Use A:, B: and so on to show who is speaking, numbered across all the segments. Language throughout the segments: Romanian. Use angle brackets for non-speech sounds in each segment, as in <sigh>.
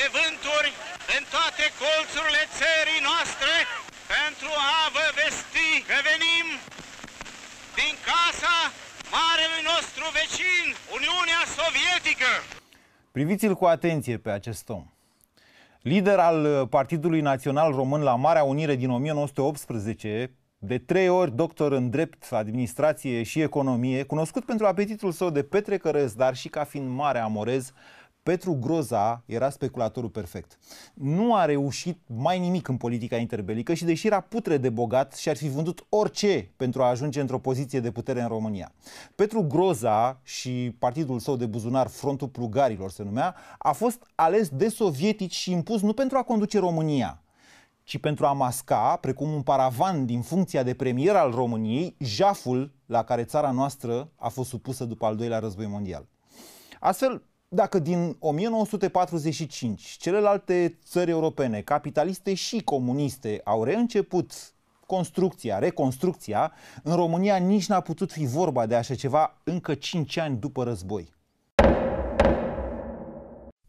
A: de vânturi în toate colțurile țării noastre pentru a vă vesti că venim din casa marelui nostru vecin, Uniunea Sovietică. Priviți-l cu atenție pe acest om. Lider al Partidului Național Român la Marea Unire din 1918, de trei ori doctor în drept, administrație și economie, cunoscut pentru apetitul său de petrecărez, dar și ca fiind mare amorez, Petru Groza era speculatorul perfect. Nu a reușit mai nimic în politica interbelică și deși era putre de bogat și ar fi vândut orice pentru a ajunge într-o poziție de putere în România. Petru Groza și partidul său de buzunar, Frontul Plugarilor se numea, a fost ales de sovietici și impus nu pentru a conduce România, ci pentru a masca, precum un paravan din funcția de premier al României, jaful la care țara noastră a fost supusă după al doilea război mondial. Astfel, dacă din 1945 celelalte țări europene, capitaliste și comuniste, au reînceput construcția, reconstrucția, în România nici n-a putut fi vorba de așa ceva încă 5 ani după război.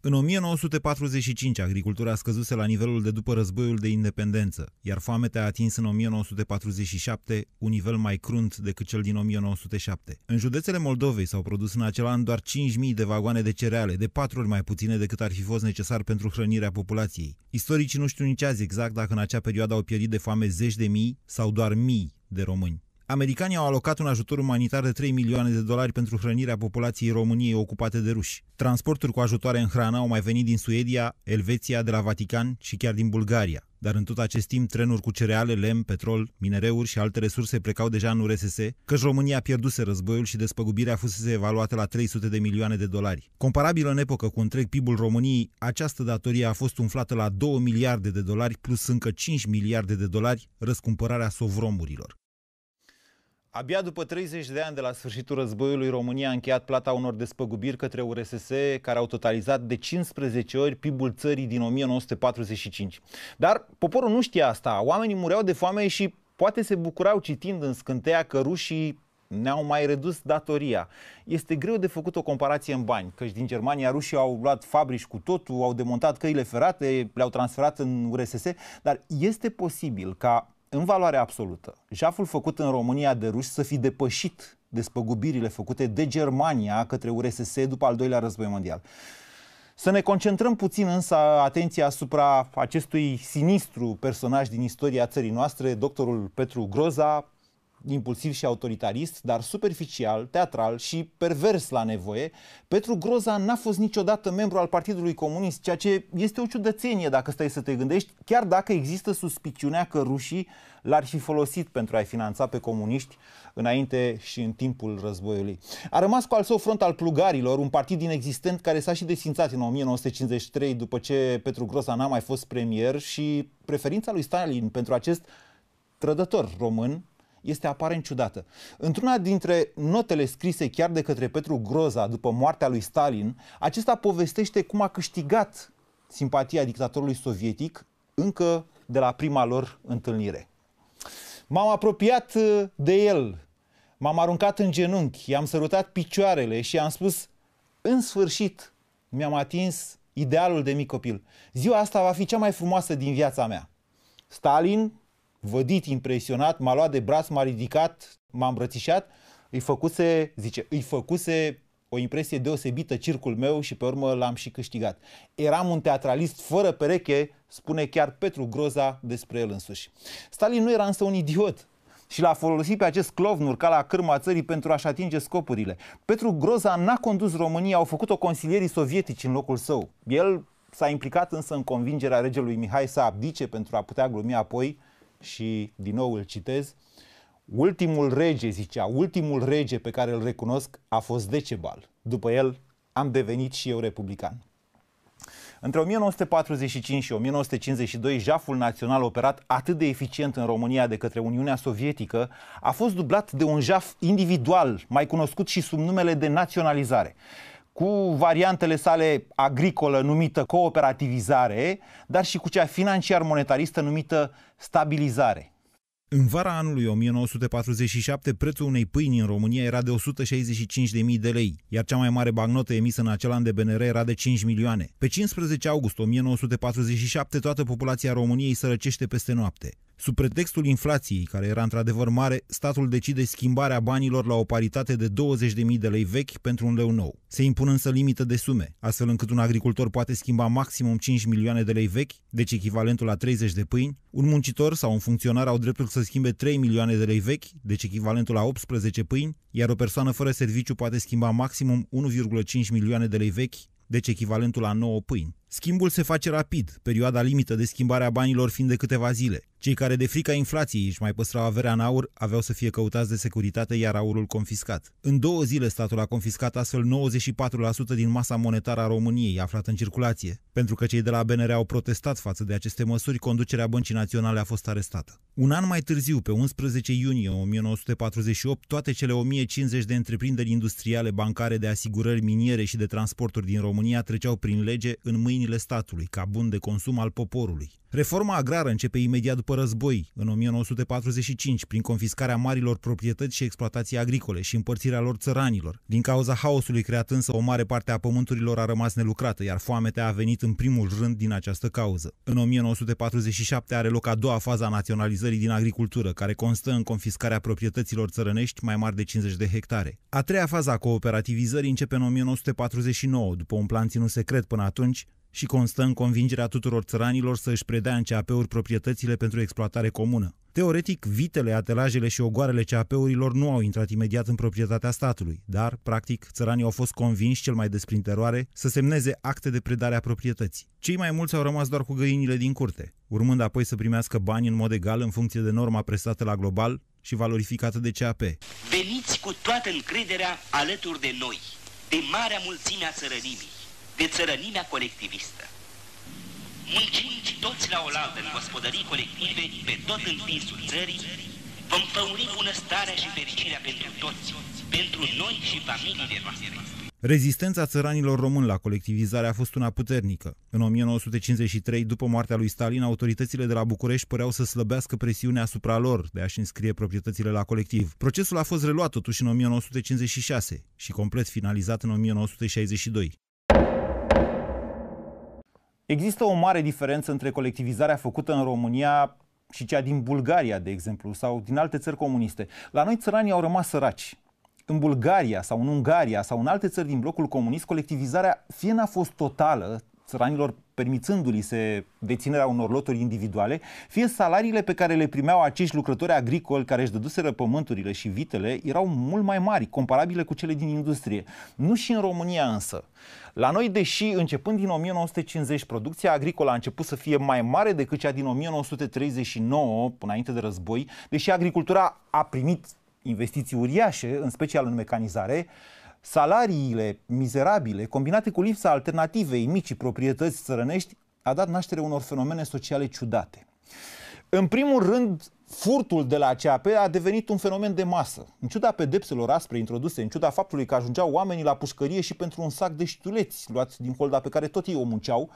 A: În 1945, agricultura a scăzuse la nivelul de după războiul de independență, iar foametea a atins în 1947 un nivel mai crunt decât cel din 1907. În județele Moldovei s-au produs în acel an doar 5.000 de vagoane de cereale, de patru ori mai puține decât ar fi fost necesar pentru hrănirea populației. Istoricii nu știu nici azi exact dacă în acea perioadă au pierit de foame zeci de mii sau doar mii de români. Americanii au alocat un ajutor umanitar de 3 milioane de dolari pentru hrănirea populației României ocupate de ruși. Transporturi cu ajutoare în hrană au mai venit din Suedia, Elveția, de la Vatican și chiar din Bulgaria. Dar în tot acest timp, trenuri cu cereale, lemn, petrol, minereuri și alte resurse plecau deja în URSS, căci România pierduse războiul și despăgubirea fusese evaluată la 300 de milioane de dolari. Comparabilă în epocă cu întreg PIB-ul României, această datorie a fost umflată la 2 miliarde de dolari plus încă 5 miliarde de dolari răscumpărarea sovromurilor. Abia după 30 de ani de la sfârșitul războiului, România a încheiat plata unor despăgubiri către URSS, care au totalizat de 15 ori PIB-ul țării din 1945. Dar poporul nu știa asta, oamenii mureau de foame și poate se bucurau citind în scânteia că rușii ne-au mai redus datoria. Este greu de făcut o comparație în bani, căci din Germania rușii au luat fabrici cu totul, au demontat căile ferate, le-au transferat în URSS, dar este posibil ca în valoare absolută, jaful făcut în România de ruși să fi depășit despăgubirile făcute de Germania către URSS după al doilea război mondial. Să ne concentrăm puțin însă atenția asupra acestui sinistru personaj din istoria țării noastre, doctorul Petru Groza, impulsiv și autoritarist, dar superficial, teatral și pervers la nevoie, Petru Groza n-a fost niciodată membru al Partidului Comunist, ceea ce este o ciudățenie dacă stai să te gândești, chiar dacă există suspiciunea că rușii l-ar fi folosit pentru a-i finanța pe comuniști înainte și în timpul războiului. A rămas cu al său front al plugarilor, un partid inexistent care s-a și desfințat în 1953 după ce Petru Groza n-a mai fost premier și preferința lui Stalin pentru acest trădător român este aparent ciudată. Într-una dintre notele scrise chiar de către Petru Groza după moartea lui Stalin, acesta povestește cum a câștigat simpatia dictatorului sovietic încă de la prima lor întâlnire. M-am apropiat uh, de el, m-am aruncat în genunchi, i-am sărutat picioarele și i-am spus, în sfârșit, mi-am atins idealul de mic copil. Ziua asta va fi cea mai frumoasă din viața mea. Stalin vădit, impresionat, m-a luat de braț, m-a ridicat, m-a îmbrățișat, îi făcuse, zice, îi făcuse o impresie deosebită circul meu și pe urmă l-am și câștigat. Eram un teatralist fără pereche, spune chiar Petru Groza despre el însuși. Stalin nu era însă un idiot și l-a folosit pe acest clovnur ca la cârma țării pentru a-și atinge scopurile. Petru Groza n-a condus România, au făcut-o consilierii sovietici în locul său. El s-a implicat însă în convingerea regelui Mihai să abdice pentru a putea glumi apoi și din nou îl citez, ultimul rege, zicea, ultimul rege pe care îl recunosc a fost Decebal. După el am devenit și eu republican. Între 1945 și 1952, jaful național operat atât de eficient în România de către Uniunea Sovietică a fost dublat de un jaf individual, mai cunoscut și sub numele de naționalizare cu variantele sale agricolă numită cooperativizare, dar și cu cea financiar-monetaristă numită stabilizare. În vara anului 1947, prețul unei pâini în România era de 165.000 de lei, iar cea mai mare bagnotă emisă în acel an de BNR era de 5 milioane. Pe 15 august 1947, toată populația României sărăcește peste noapte. Sub pretextul inflației, care era într-adevăr mare, statul decide schimbarea banilor la o paritate de 20.000 de lei vechi pentru un leu nou. Se impun însă limită de sume, astfel încât un agricultor poate schimba maximum 5 milioane de lei vechi, deci echivalentul la 30 de pâini, un muncitor sau un funcționar au dreptul să schimbe 3 milioane de lei vechi, deci echivalentul la 18 pâini, iar o persoană fără serviciu poate schimba maximum 1,5 milioane de lei vechi, deci echivalentul la 9 pâini. Schimbul se face rapid, perioada limită de schimbare a banilor fiind de câteva zile. Cei care de frica inflației își mai păstrau averea în aur aveau să fie căutați de securitate, iar aurul confiscat. În două zile statul a confiscat astfel 94% din masa monetară a României aflată în circulație. Pentru că cei de la BNR au protestat față de aceste măsuri, conducerea Băncii Naționale a fost arestată. Un an mai târziu, pe 11 iunie 1948, toate cele 1050 de întreprinderi industriale, bancare, de asigurări miniere și de transporturi din România treceau prin lege în mâini mâinile statului, ca bun de consum al poporului. Reforma agrară începe imediat după război, în 1945, prin confiscarea marilor proprietăți și exploatații agricole și împărțirea lor țăranilor. Din cauza haosului creat însă, o mare parte a pământurilor a rămas nelucrată, iar foametea a venit în primul rând din această cauză. În 1947 are loc a doua fază a naționalizării din agricultură, care constă în confiscarea proprietăților țărănești mai mari de 50 de hectare. A treia fază a cooperativizării începe în 1949, după un plan ținut secret până atunci, și constă în convingerea tuturor țăranilor să își predea în CAP-uri proprietățile pentru exploatare comună. Teoretic, vitele, atelajele și ogoarele CAP-urilor nu au intrat imediat în proprietatea statului, dar, practic, țăranii au fost convinși cel mai desprin teroare să semneze acte de predare a proprietății. Cei mai mulți au rămas doar cu găinile din curte, urmând apoi să primească bani în mod egal în funcție de norma prestată la global și valorificată de CAP. Veniți cu toată încrederea alături de noi, de marea mulțime a țărănimii, de țărănimea colectivistă muncind toți la oaltă în gospodării colective pe tot întinsul țării, vom făuri bunăstarea și fericirea pentru toți, pentru noi și familiile noastre. Rezistența țăranilor români la colectivizare a fost una puternică. În 1953, după moartea lui Stalin, autoritățile de la București păreau să slăbească presiunea asupra lor de a-și înscrie proprietățile la colectiv. Procesul a fost reluat totuși în 1956 și complet finalizat în 1962. Există o mare diferență între colectivizarea făcută în România și cea din Bulgaria, de exemplu, sau din alte țări comuniste. La noi țăranii au rămas săraci. În Bulgaria sau în Ungaria sau în alte țări din blocul comunist, colectivizarea fie n-a fost totală, țăranilor permițându-li se deținerea unor loturi individuale, fie salariile pe care le primeau acești lucrători agricoli care își dăduseră pământurile și vitele erau mult mai mari, comparabile cu cele din industrie. Nu și în România însă. La noi, deși începând din 1950 producția agricolă a început să fie mai mare decât cea din 1939, până înainte de război, deși agricultura a primit investiții uriașe, în special în mecanizare, uh, Salariile mizerabile, combinate cu lipsa alternativei micii proprietăți țărănești, a dat naștere unor fenomene sociale ciudate. În primul rând, furtul de la CAP a devenit un fenomen de masă. În ciuda pedepselor aspre introduse, în ciuda faptului că ajungeau oamenii la pușcărie și pentru un sac de știuleți luați din holda pe care tot ei o munceau,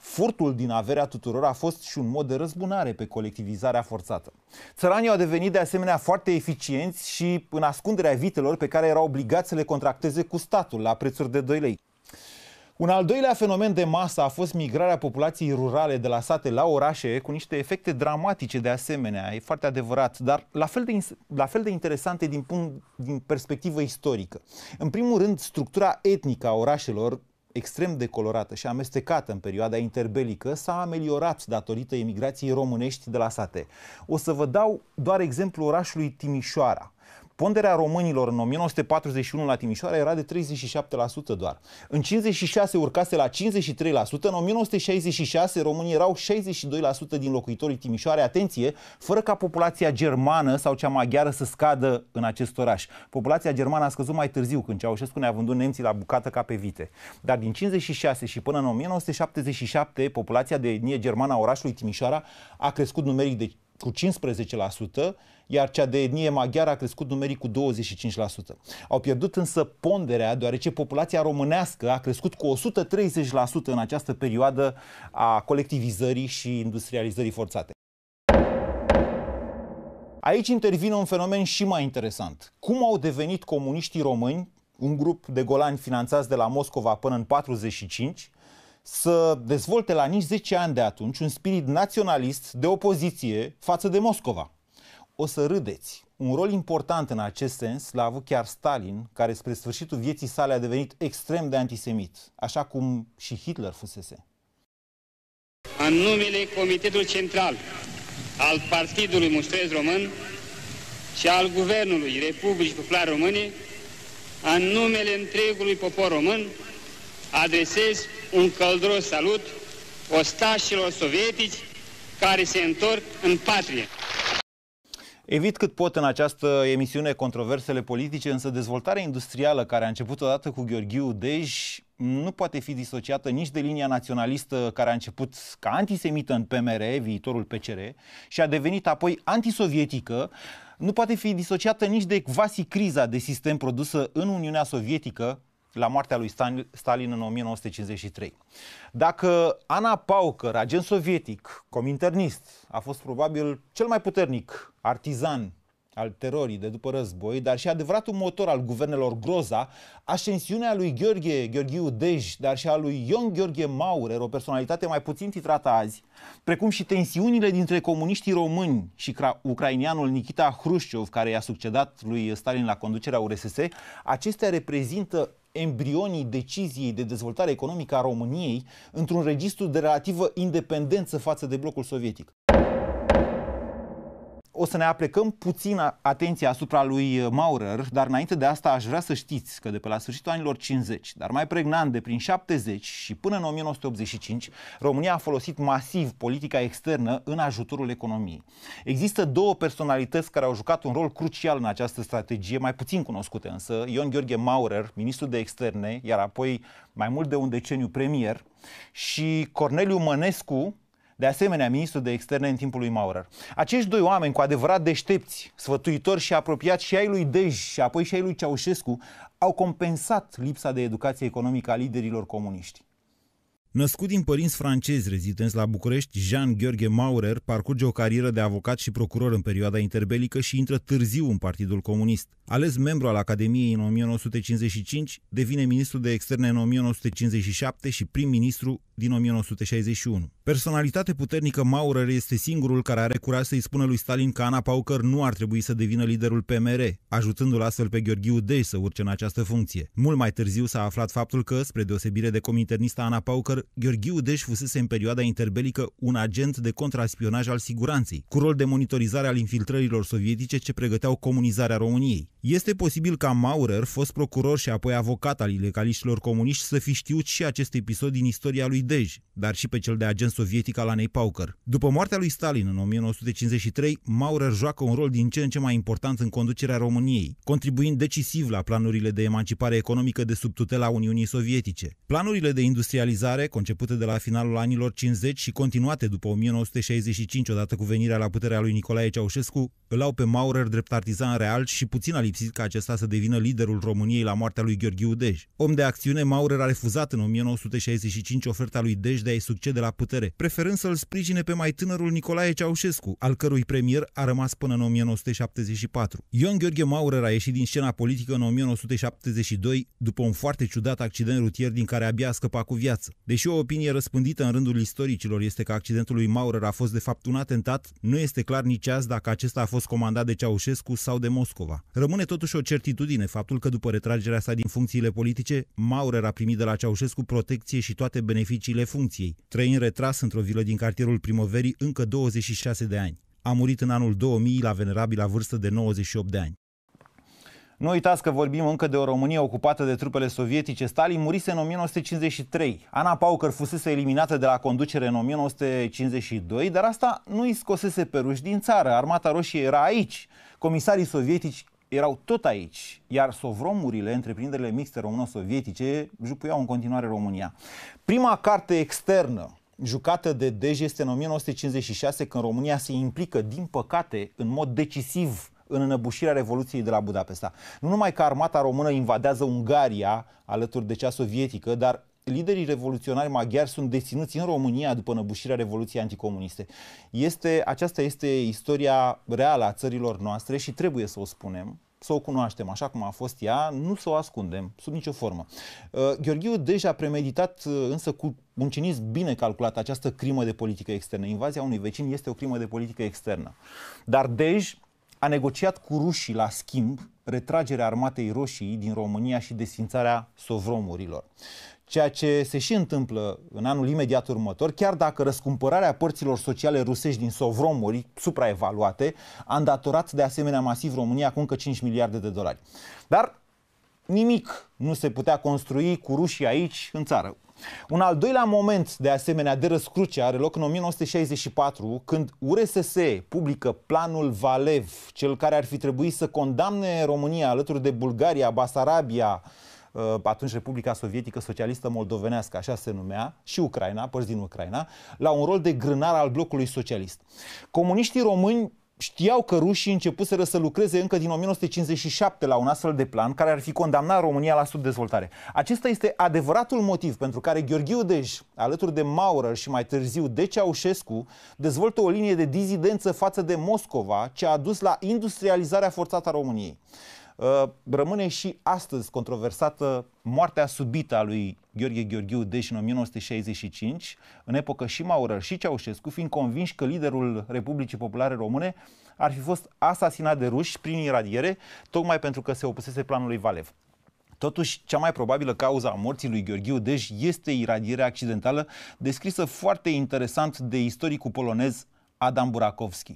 A: Furtul din averea tuturor a fost și un mod de răzbunare pe colectivizarea forțată. Țăranii au devenit de asemenea foarte eficienți și în ascunderea vitelor pe care erau obligați să le contracteze cu statul la prețuri de 2 lei. Un al doilea fenomen de masă a fost migrarea populației rurale de la sate la orașe, cu niște efecte dramatice de asemenea, e foarte adevărat, dar la fel de, la fel de interesante din, punct, din perspectivă istorică. În primul rând, structura etnică a orașelor extrem de colorată și amestecată în perioada interbelică s-a ameliorat datorită emigrației românești de la sate. O să vă dau doar exemplu orașului Timișoara, Ponderea românilor în 1941 la Timișoara era de 37% doar. În 56 urcase la 53%, în 1966 românii erau 62% din locuitorii Timișoare, atenție, fără ca populația germană sau cea maghiară să scadă în acest oraș. Populația germană a scăzut mai târziu, când Ceaușescu ne-a vândut nemții la bucată ca pe vite. Dar din 56 și până în 1977, populația de etnie germană a orașului Timișoara a crescut numeric de cu 15%, iar cea de etnie maghiară a crescut numeric cu 25%. Au pierdut însă ponderea, deoarece populația românească a crescut cu 130% în această perioadă a colectivizării și industrializării forțate. Aici intervine un fenomen și mai interesant. Cum au devenit comuniștii români, un grup de golani finanțați de la Moscova până în 45, să dezvolte la nici 10 ani de atunci un spirit naționalist de opoziție față de Moscova o să râdeți. Un rol important în acest sens l-a avut chiar Stalin, care spre sfârșitul vieții sale a devenit extrem de antisemit, așa cum și Hitler fusese. În numele Comitetului Central al Partidului Mustrez Român și al Guvernului Republicii Populare Române, în numele întregului popor român, adresez un călduros salut ostașilor sovietici care se întorc în patrie. Evit cât pot în această emisiune controversele politice, însă dezvoltarea industrială care a început odată cu Gheorghiu Dej nu poate fi disociată nici de linia naționalistă care a început ca antisemită în PMR, viitorul PCR, și a devenit apoi antisovietică, nu poate fi disociată nici de quasi criza de sistem produsă în Uniunea Sovietică, la moartea lui Stalin în 1953. Dacă Ana Paucăr, agent sovietic, cominternist, a fost probabil cel mai puternic artizan al terorii de după război, dar și adevăratul motor al guvernelor Groza, ascensiunea lui Gheorghe Gheorghiu Dej, dar și a lui Ion Gheorghe Maurer, o personalitate mai puțin titrată azi, precum și tensiunile dintre comuniștii români și ucrainianul Nikita Hrușciov, care i-a succedat lui Stalin la conducerea URSS, acestea reprezintă embrionii deciziei de dezvoltare economică a României într-un registru de relativă independență față de blocul sovietic o să ne aplecăm puțin atenția asupra lui uh, Maurer, dar înainte de asta aș vrea să știți că de pe la sfârșitul anilor 50, dar mai pregnant de prin 70 și până în 1985, România a folosit masiv politica externă în ajutorul economiei. Există două personalități care au jucat un rol crucial în această strategie, mai puțin cunoscute însă, Ion Gheorghe Maurer, ministru de externe, iar apoi mai mult de un deceniu premier, și Corneliu Mănescu, de asemenea ministru de externe în timpul lui Maurer. Acești doi oameni cu adevărat deștepți, sfătuitori și apropiați și ai lui Dej și apoi și ai lui Ceaușescu, au compensat lipsa de educație economică a liderilor comuniști. Născut din părinți francezi rezidenți la București, Jean Gheorghe Maurer parcurge o carieră de avocat și procuror în perioada interbelică și intră târziu în Partidul Comunist. Ales membru al Academiei în 1955, devine ministru de externe în 1957 și prim-ministru din 1961. Personalitate puternică, Maurer este singurul care are curaj să-i spună lui Stalin că Ana Paucăr nu ar trebui să devină liderul PMR, ajutându-l astfel pe Gheorghiu Dej să urce în această funcție. Mult mai târziu s-a aflat faptul că, spre deosebire de cominternista Ana Paucăr, Gheorghiu Dej fusese în perioada interbelică un agent de contraspionaj al siguranței, cu rol de monitorizare al infiltrărilor sovietice ce pregăteau comunizarea României. Este posibil ca Maurer, fost procuror și apoi avocat al ilegaliștilor comuniști, să fi știut și acest episod din istoria lui Dej, dar și pe cel de agent sovietică Alanei Pauker. După moartea lui Stalin în 1953, Maurer joacă un rol din ce în ce mai important în conducerea României, contribuind decisiv la planurile de emancipare economică de sub tutela Uniunii Sovietice. Planurile de industrializare, concepute de la finalul anilor 50 și continuate după 1965 odată cu venirea la puterea lui Nicolae Ceaușescu, îl au pe Maurer drept artizan real și puțin a lipsit ca acesta să devină liderul României la moartea lui Gheorghe Udej. Om de acțiune, Maurer a refuzat în 1965 oferta lui Dej de a-i succede la putere PNR, preferând să-l sprijine pe mai tânărul Nicolae Ceaușescu, al cărui premier a rămas până în 1974. Ion Gheorghe Maurer a ieșit din scena politică în 1972 după un foarte ciudat accident rutier din care abia a scăpat cu viață. Deși o opinie răspândită în rândul istoricilor este că accidentul lui Maurer a fost de fapt un atentat, nu este clar nici azi dacă acesta a fost comandat de Ceaușescu sau de Moscova. Rămâne totuși o certitudine faptul că după retragerea sa din funcțiile politice, Maurer a primit de la Ceaușescu protecție și toate beneficiile funcției. Trăind retras tras într-o vilă din cartierul Primoverii încă 26 de ani. A murit în anul 2000 la venerabila vârstă de 98 de ani. Nu uitați că vorbim încă de o Românie ocupată de trupele sovietice. Stalin murise în 1953. Ana Paucăr fusese eliminată de la conducere în 1952, dar asta nu îi scosese pe ruși din țară. Armata Roșie era aici. Comisarii sovietici erau tot aici, iar sovromurile, întreprinderile mixte româno-sovietice, jupuiau în continuare România. Prima carte externă jucată de Dej este în 1956 când România se implică, din păcate, în mod decisiv în înăbușirea Revoluției de la Budapesta. Nu numai că armata română invadează Ungaria alături de cea sovietică, dar liderii revoluționari maghiari sunt deținuți în România după înăbușirea Revoluției anticomuniste. Este, aceasta este istoria reală a țărilor noastre și trebuie să o spunem să o cunoaștem așa cum a fost ea, nu să o ascundem sub nicio formă. Uh, Gheorghiu deja a premeditat uh, însă cu un cinism bine calculat această crimă de politică externă. Invazia unui vecin este o crimă de politică externă. Dar Dej a negociat cu rușii la schimb retragerea armatei roșii din România și desfințarea sovromurilor ceea ce se și întâmplă în anul imediat următor, chiar dacă răscumpărarea părților sociale rusești din sovromuri supraevaluate a îndatorat de asemenea masiv România cu încă 5 miliarde de dolari. Dar nimic nu se putea construi cu rușii aici în țară. Un al doilea moment de asemenea de răscruce are loc în 1964 când URSS publică planul Valev, cel care ar fi trebuit să condamne România alături de Bulgaria, Basarabia, Uh, atunci Republica Sovietică Socialistă Moldovenească, așa se numea, și Ucraina, părți din Ucraina, la un rol de grânar al blocului socialist. Comuniștii români știau că rușii începuseră să lucreze încă din 1957 la un astfel de plan care ar fi condamnat România la subdezvoltare. Acesta este adevăratul motiv pentru care Gheorghiu Dej, alături de Maurer și mai târziu de Ceaușescu, dezvoltă o linie de dizidență față de Moscova ce a dus la industrializarea forțată a României. Uh, rămâne și astăzi controversată moartea subită a lui Gheorghe Gheorghiu Deși în 1965, în epocă și Maurer și Ceaușescu, fiind convinși că liderul Republicii Populare Române ar fi fost asasinat de ruși prin iradiere, tocmai pentru că se opusese planului Valev. Totuși, cea mai probabilă cauza a morții lui Gheorghiu Dej deci, este iradierea accidentală, descrisă foarte interesant de istoricul polonez Adam Burakovski.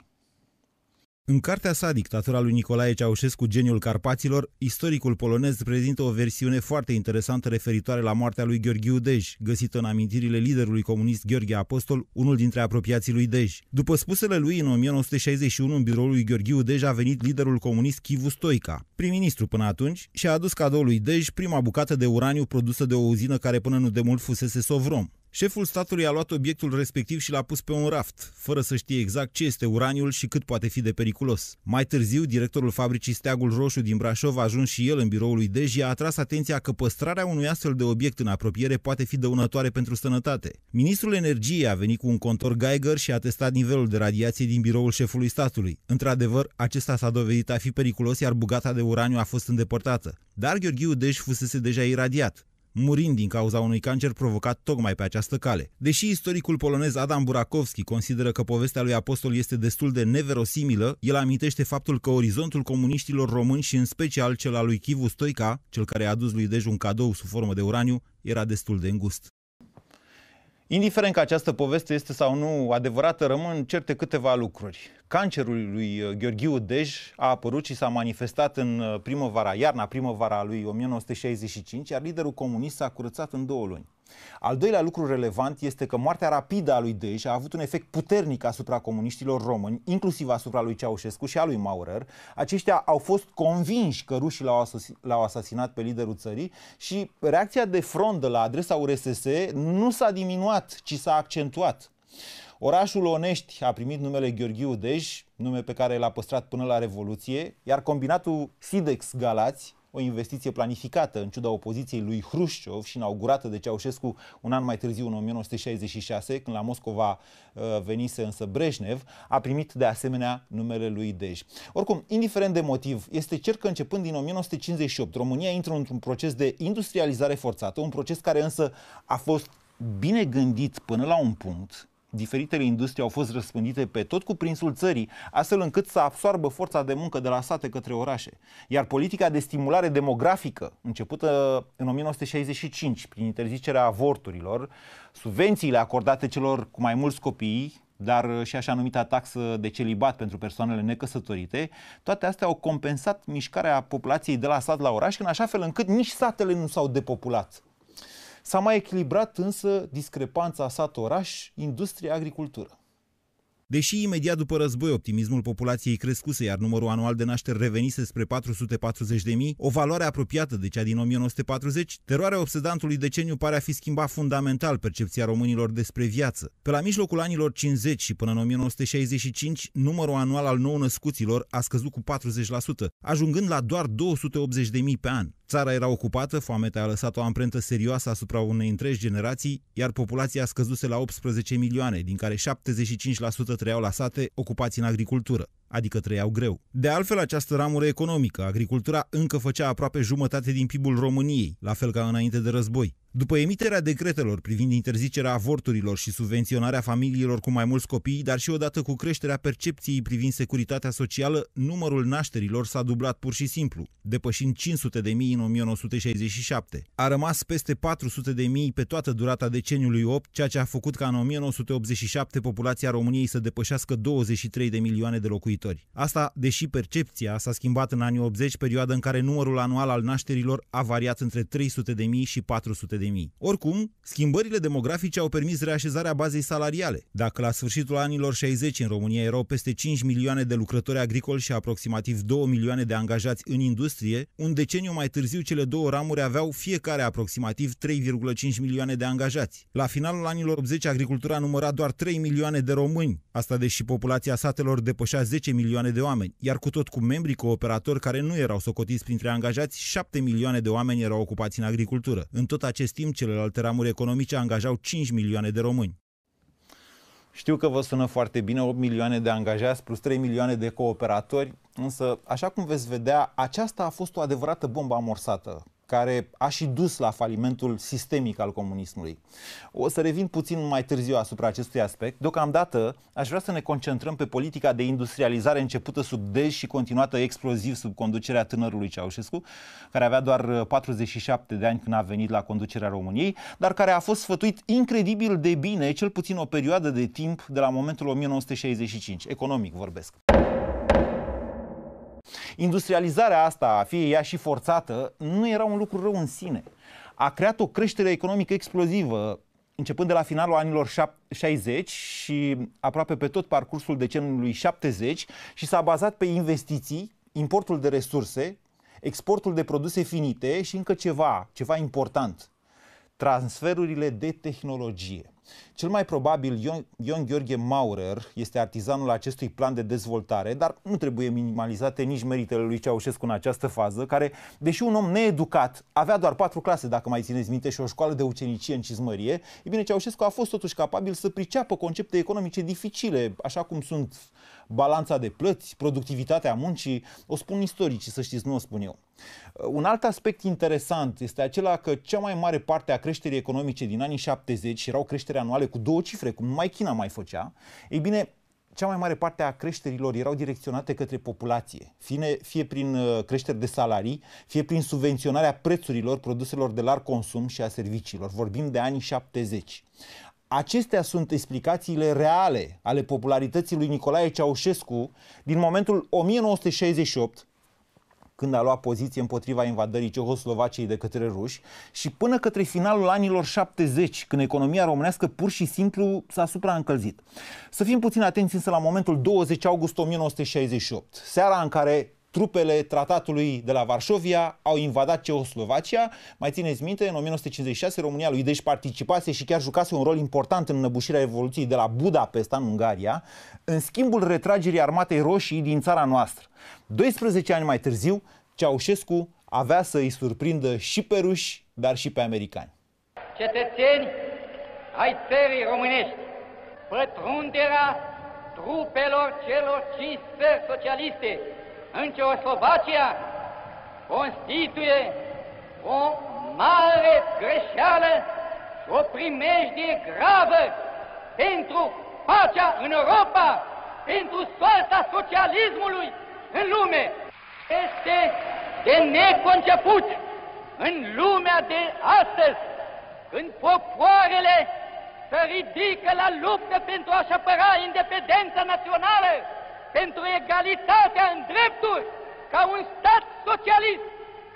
A: În cartea sa, dictatura lui Nicolae Ceaușescu, Geniul Carpaților, istoricul polonez prezintă o versiune foarte interesantă referitoare la moartea lui Gheorghiu Dej, găsită în amintirile liderului comunist Gheorghe Apostol, unul dintre apropiații lui Dej. După spusele lui, în 1961, în biroul lui Gheorghiu Dej a venit liderul comunist Chivu Stoica, prim-ministru până atunci, și a adus cadou lui Dej prima bucată de uraniu produsă de o uzină care până nu demult fusese Sovrom. Șeful statului a luat obiectul respectiv și l-a pus pe un raft, fără să știe exact ce este uraniul și cât poate fi de periculos. Mai târziu, directorul fabricii Steagul Roșu din Brașov a ajuns și el în biroul lui Deji a atras atenția că păstrarea unui astfel de obiect în apropiere poate fi dăunătoare pentru sănătate. Ministrul Energiei a venit cu un contor Geiger și a testat nivelul de radiație din biroul șefului statului. Într-adevăr, acesta s-a dovedit a fi periculos, iar bugata de uraniu a fost îndepărtată. Dar Gheorghiu Dej fusese deja iradiat murind din cauza unui cancer provocat tocmai pe această cale. Deși istoricul polonez Adam Burakovski consideră că povestea lui Apostol este destul de neverosimilă, el amintește faptul că orizontul comuniștilor români și în special cel al lui Chivu Stoica, cel care a adus lui Dejun un cadou sub formă de uraniu, era destul de îngust. Indiferent că această poveste este sau nu adevărată, rămân certe câteva lucruri. Cancerul lui uh, Gheorghiu Dej a apărut și s-a manifestat în uh, primăvara, iarna primăvara lui 1965, iar liderul comunist s-a curățat în două luni. Al doilea lucru relevant este că moartea rapidă a lui Dej a avut un efect puternic asupra comuniștilor români, inclusiv asupra lui Ceaușescu și a lui Maurer. Aceștia au fost convinși că rușii l-au, asos- l-au asasinat pe liderul țării și reacția de frondă la adresa URSS nu s-a diminuat, ci s-a accentuat. Orașul Onești a primit numele Gheorghiu Dej, nume pe care l-a păstrat până la Revoluție, iar combinatul Sidex Galați o investiție planificată în ciuda opoziției lui Hrușciov și inaugurată de Ceaușescu un an mai târziu, în 1966, când la Moscova uh, venise însă Brejnev, a primit de asemenea numele lui Dej. Oricum, indiferent de motiv, este cert că începând din 1958, România intră într-un proces de industrializare forțată, un proces care însă a fost bine gândit până la un punct, diferitele industrie au fost răspândite pe tot cuprinsul țării, astfel încât să absorbă forța de muncă de la sate către orașe. Iar politica de stimulare demografică, începută uh, în 1965 prin interzicerea avorturilor, subvențiile acordate celor cu mai mulți copii, dar uh, și așa numita taxă de celibat pentru persoanele necăsătorite, toate astea au compensat mișcarea populației de la sat la oraș, în așa fel încât nici satele nu s-au depopulat. S-a mai echilibrat însă discrepanța sat-oraș, industrie-agricultură. Deși imediat după război optimismul populației crescuse, iar numărul anual de nașteri revenise spre 440.000, o valoare apropiată de cea din 1940, teroarea obsedantului deceniu pare a fi schimbat fundamental percepția românilor despre viață. Pe la mijlocul anilor 50 și până în 1965, numărul anual al nou născuților a scăzut cu 40%, ajungând la doar 280.000 pe an. Țara era ocupată, foametea a lăsat o amprentă serioasă asupra unei întregi generații, iar populația scăzuse la 18 milioane, din care 75% trăiau la sate ocupați în agricultură adică trăiau greu. De altfel, această ramură economică, agricultura încă făcea aproape jumătate din PIB-ul României, la fel ca înainte de război. După emiterea decretelor privind interzicerea avorturilor și subvenționarea familiilor cu mai mulți copii, dar și odată cu creșterea percepției privind securitatea socială, numărul nașterilor s-a dublat pur și simplu, depășind 500 de mii în 1967. A rămas peste 400 de mii pe toată durata deceniului 8, ceea ce a făcut ca în 1987 populația României să depășească 23 de milioane de locuitori locuitori. Asta, deși percepția s-a schimbat în anii 80, perioadă în care numărul anual al nașterilor a variat între 300.000 și 400.000. Oricum, schimbările demografice au permis reașezarea bazei salariale. Dacă la sfârșitul anilor 60 în România erau peste 5 milioane de lucrători agricoli și aproximativ 2 milioane de angajați în industrie, un deceniu mai târziu cele două ramuri aveau fiecare aproximativ 3,5 milioane de angajați. La finalul anilor 80, agricultura număra doar 3 milioane de români, asta deși populația satelor depășea 10 10 milioane de oameni, iar cu tot cu membrii cooperatori care nu erau socotiți printre angajați, 7 milioane de oameni erau ocupați în agricultură. În tot acest timp, celelalte ramuri economice angajau 5 milioane de români. Știu că vă sună foarte bine 8 milioane de angajați plus 3 milioane de cooperatori, însă, așa cum veți vedea, aceasta a fost o adevărată bombă amorsată care a și dus la falimentul sistemic al comunismului. O să revin puțin mai târziu asupra acestui aspect. Deocamdată aș vrea să ne concentrăm pe politica de industrializare începută sub Dej și continuată exploziv sub conducerea tânărului Ceaușescu, care avea doar 47 uh, de ani când a venit la conducerea României, dar care a fost sfătuit incredibil de bine, cel puțin o perioadă de timp de la momentul 1965, economic vorbesc. Industrializarea asta, fie ea și forțată, nu era un lucru rău în sine. A creat o creștere economică explozivă, începând de la finalul anilor 60 și aproape pe tot parcursul decenului 70 și s-a bazat pe investiții, importul de resurse, exportul de produse finite și încă ceva, ceva important, transferurile de tehnologie. Cel mai probabil Ion, Ion Gheorghe Maurer este artizanul acestui plan de dezvoltare, dar nu trebuie minimalizate nici meritele lui Ceaușescu în această fază, care, deși un om needucat, avea doar patru clase, dacă mai țineți minte, și o școală de ucenicie în cizmărie, e bine, Ceaușescu a fost totuși capabil să priceapă concepte economice dificile, așa cum sunt uh, balanța de plăți, productivitatea muncii, o spun istoricii, să știți, nu o spun eu. Uh, un alt aspect interesant este acela că cea mai mare parte a creșterii economice din anii 70 erau creșteri anuale cu două cifre, cum mai China mai făcea. Ei bine, cea mai mare parte a creșterilor erau direcționate către populație, fie, fie prin uh, creșteri de salarii, fie prin subvenționarea prețurilor produselor de larg consum și a serviciilor. Vorbim de anii 70. Acestea sunt explicațiile reale ale popularității lui Nicolae Ceaușescu din momentul 1968, când a luat poziție împotriva invadării Cehoslovaciei de către ruși și până către finalul anilor 70, când economia românească pur și simplu s-a supraîncălzit. Să fim puțin atenți însă la momentul 20 august 1968, seara în care trupele tratatului de la Varșovia au invadat Ceoslovacia. Mai țineți minte, în 1956 România lui deși participase și chiar jucase un rol important în înăbușirea Revoluției de la Budapesta, în Ungaria, în schimbul retragerii armatei roșii din țara noastră. 12 ani mai târziu, Ceaușescu avea să îi surprindă și pe ruși, dar și pe americani. Cetățeni ai țării românești, pătrunderea trupelor celor cinci țări socialiste în Ceoslovacia constituie o mare greșeală și o primejdie gravă pentru pacea în Europa, pentru soarta socialismului în lume. Este de neconceput în lumea de astăzi, când popoarele se ridică la luptă pentru a-și apăra independența națională, pentru egalitatea în drepturi, ca un stat socialist,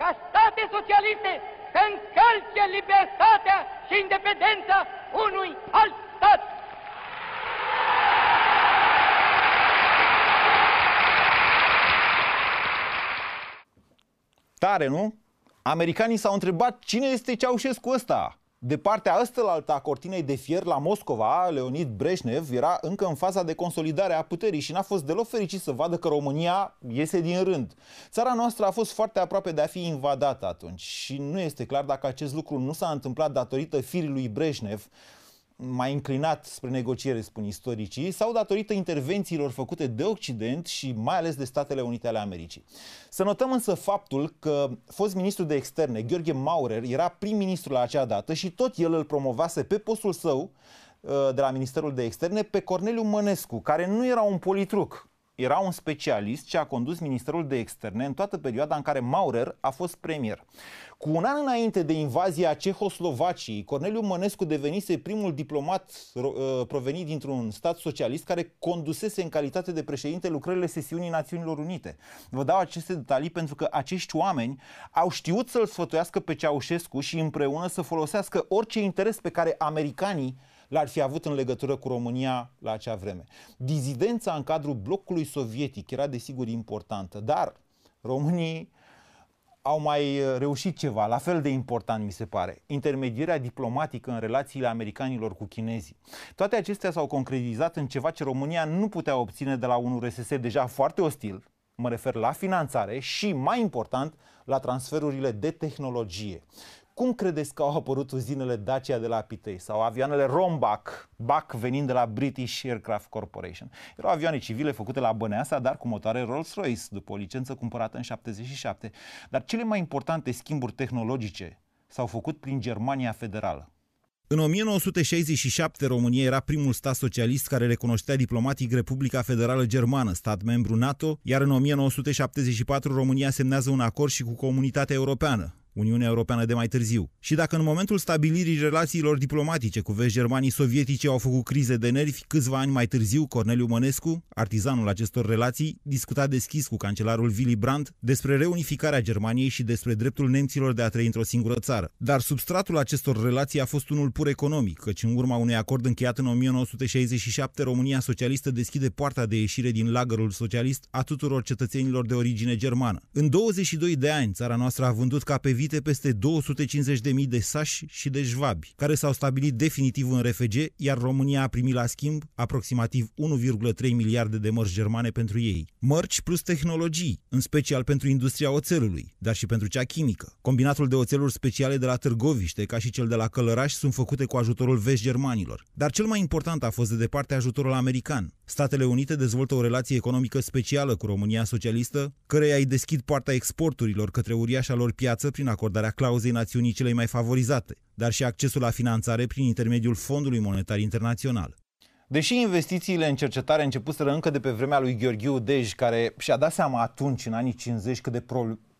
A: ca state socialiste, să încalce libertatea și independența unui alt stat. Tare, nu? Americanii s-au întrebat cine este Ceaușescu ăsta? De partea ăstălaltă a cortinei de fier la Moscova, Leonid Breșnev era încă în faza de consolidare a puterii și n-a fost deloc fericit să vadă că România iese din rând. Țara noastră a fost foarte aproape de a fi invadată atunci și nu este clar dacă acest lucru nu s-a întâmplat datorită firii lui Breșnev, mai înclinat spre negociere, spun istoricii, sau datorită intervențiilor făcute de Occident și mai ales de Statele Unite ale Americii. Să notăm însă faptul că fost ministru de externe, Gheorghe Maurer, era prim-ministru la acea dată și tot el îl promovase pe postul său uh, de la Ministerul de Externe pe Corneliu Mănescu, care nu era un politruc, era un specialist ce a condus Ministerul de Externe în toată perioada în care Maurer a fost premier. Cu un an înainte de invazia Cehoslovaciei, Corneliu Mănescu devenise primul diplomat ă, provenit dintr-un stat socialist care condusese în calitate de președinte lucrările sesiunii Națiunilor Unite. Vă dau aceste detalii pentru că acești oameni au știut să-l sfătuiască pe Ceaușescu și împreună să folosească orice interes pe care americanii l-ar fi avut în legătură cu România la acea vreme. Dizidența în cadrul blocului sovietic era desigur importantă, dar românii au mai uh, reușit ceva, la fel de important mi se pare, intermedierea diplomatică în relațiile americanilor cu chinezii. Toate acestea s-au concretizat în ceva ce România nu putea obține de la un RSS deja foarte ostil, mă refer la finanțare și, mai important, la transferurile de tehnologie. Cum credeți că au apărut uzinele Dacia de la Pitei sau avioanele Rombac, BAC venind de la British Aircraft Corporation? Erau avioane civile făcute la Băneasa, dar cu motoare Rolls-Royce, după o licență cumpărată în 77. Dar cele mai importante schimburi tehnologice s-au făcut prin Germania Federală. În 1967, România era primul stat socialist care recunoștea diplomatic Republica Federală Germană, stat membru NATO, iar în 1974 România semnează un acord și cu Comunitatea Europeană. Uniunea Europeană de mai târziu. Și dacă în momentul stabilirii relațiilor diplomatice cu vești germanii sovietice au făcut crize de nervi, câțiva ani mai târziu Corneliu Mănescu, artizanul acestor relații, discuta deschis cu cancelarul Willy Brandt despre reunificarea Germaniei și despre dreptul nemților de a trăi într-o singură țară. Dar substratul acestor relații a fost unul pur economic, căci în urma unui acord încheiat în 1967, România socialistă deschide poarta de ieșire din lagărul socialist a tuturor cetățenilor de origine germană. În 22 de ani, țara noastră a vândut ca pe vid stabilite peste 250.000 de sași și de jvabi, care s-au stabilit definitiv în RFG, iar România a primit la schimb aproximativ 1,3 miliarde de mărci germane pentru ei. Mărci plus tehnologii, în special pentru industria oțelului, dar și pentru cea chimică. Combinatul de oțeluri speciale de la Târgoviște, ca și cel de la Călăraș, sunt făcute cu ajutorul vești germanilor. Dar cel mai important a fost de departe ajutorul american. Statele Unite dezvoltă o relație economică specială cu România socialistă, căreia îi deschid poarta exporturilor către uriașa lor piață prin acordarea clauzei națiunii celei mai favorizate, dar și accesul la finanțare prin intermediul Fondului Monetar Internațional. Deși investițiile în cercetare începuseră încă de pe vremea lui Gheorghiu Dej, care și-a dat seama atunci, în anii 50, cât de